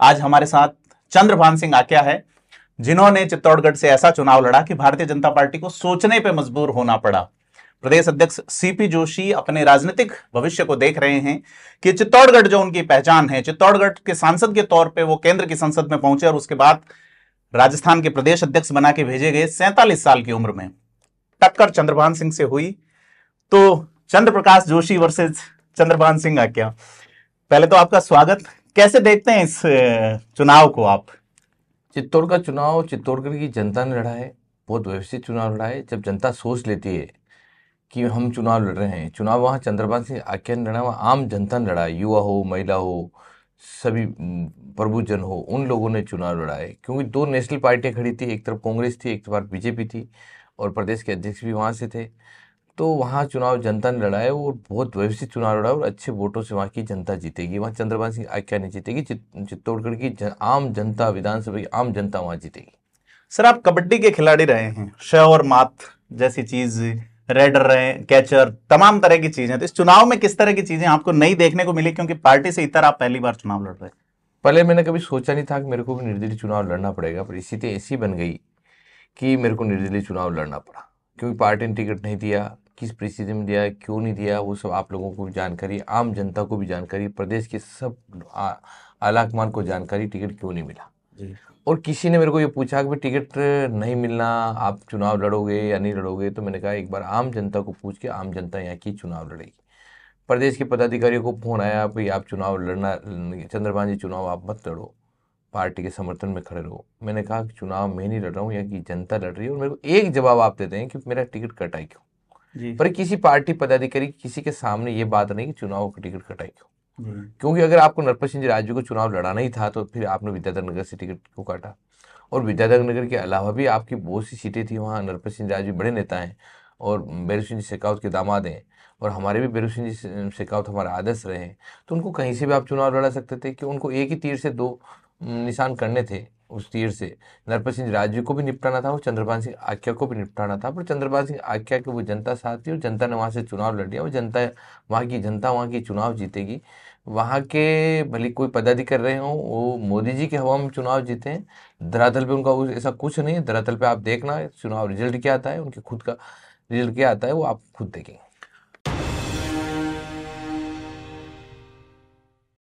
आज हमारे साथ चंद्रभान सिंह आक्या है जिन्होंने चित्तौड़गढ़ से ऐसा चुनाव लड़ा कि भारतीय जनता पार्टी को सोचने पर मजबूर होना पड़ा प्रदेश अध्यक्ष सीपी जोशी अपने राजनीतिक भविष्य को देख रहे हैं कि चित्तौड़गढ़ जो उनकी पहचान है चित्तौड़गढ़ के सांसद के तौर पे वो केंद्र की संसद में पहुंचे और उसके बाद राजस्थान के प्रदेश अध्यक्ष बना के भेजे गए सैंतालीस साल की उम्र में टक्कर चंद्रभान सिंह से हुई तो चंद्र प्रकाश जोशी वर्सेज चंद्रभान सिंह क्या पहले तो आपका स्वागत कैसे देखते हैं इस चुनाव को आप चित्तौड़ का चुनाव चित्तौड़गढ़ की जनता ने लड़ा है बहुत व्यवस्थित चुनाव लड़ा है जब जनता सोच लेती है कि हम चुनाव लड़ रहे हैं चुनाव वहाँ चंद्रबान सिंह आख्या लड़ा वहाँ आम जनता ने लड़ा है युवा हो महिला हो सभी प्रभुजन हो उन लोगों ने चुनाव लड़ा है क्योंकि दो नेशनल पार्टियाँ खड़ी थी एक तरफ कांग्रेस थी एक तरफ बीजेपी थी और प्रदेश के अध्यक्ष भी वहाँ से थे तो वहाँ चुनाव जनता ने लड़ा है वो बहुत व्यवस्थित चुनाव लड़ा है और अच्छे वोटों से वहाँ की जनता जीतेगी वहाँ चंद्रपाल सिंह आख्या नहीं जीतेगी चित्तौड़गढ़ की जन, आम जनता विधानसभा की आम जनता वहाँ जीतेगी सर आप कबड्डी के खिलाड़ी रहे हैं श और मात जैसी चीज रेडर रहे कैचर तमाम तरह की चीजें तो इस चुनाव में किस तरह की चीजें आपको नहीं देखने को मिली क्योंकि पार्टी से इतर आप पहली बार चुनाव लड़ रहे हैं पहले मैंने कभी सोचा नहीं था कि मेरे को भी निर्दलीय चुनाव लड़ना पड़ेगा पर स्थिति ऐसी बन गई कि मेरे को निर्दलीय चुनाव लड़ना पड़ा क्योंकि पार्टी ने टिकट नहीं दिया किस परिस्थिति में दिया क्यों नहीं दिया वो सब आप लोगों को भी जानकारी आम जनता को भी जानकारी प्रदेश के सब आलाकमान को जानकारी टिकट क्यों नहीं मिला और किसी ने मेरे को ये पूछा कि टिकट नहीं मिलना आप चुनाव लड़ोगे या नहीं लड़ोगे तो मैंने कहा एक बार आम जनता को पूछ के आम जनता यहाँ की चुनाव लड़ेगी प्रदेश के पदाधिकारियों को फोन आया भाई आप चुनाव लड़ना चंद्रभान जी चुनाव आप मत लड़ो पार्टी के समर्थन में खड़े रहो मैंने कहा कि चुनाव मैं नहीं लड़ रहा हूँ यहाँ की जनता लड़ रही है और मेरे को एक जवाब आप देते हैं कि मेरा टिकट कटाई क्यों पर किसी पार्टी पदाधिकारी किसी के सामने ये बात नहीं कि चुनाव का टिकट कटाई क्यों हम्म। क्योंकि अगर आपको नरपत सिंह राजू को चुनाव लड़ाना ही था तो फिर आपने विद्याधर नगर से टिकट को काटा और विद्याधर नगर के अलावा भी आपकी बहुत सी सीटें थी वहाँ नरपत सिंह राजू बड़े नेता हैं और बैरू सिंह जी शेखावत के दामाद हैं और हमारे भी बैरू सिंह जी शेखावत हमारे आदर्श रहे हैं तो उनको कहीं से भी आप चुनाव लड़ा सकते थे कि उनको एक ही तीर से दो निशान करने थे उस तीर से नरपत सिंह राजू को भी निपटाना था और चंद्रपाल सिंह आख्या को भी निपटाना था पर चंद्रपाल सिंह आख्या के वो जनता साथ थी और जनता ने वहाँ से चुनाव लड़ लिया और जनता वहाँ की जनता वहाँ की चुनाव जीतेगी वहाँ के भले कोई पदाधिकारी रहे हों वो मोदी जी के हवा में चुनाव जीते हैं धरातल पर उनका ऐसा कुछ नहीं है धरातल पर आप देखना चुनाव रिजल्ट क्या आता है उनके खुद का रिजल्ट क्या आता है वो आप खुद देखेंगे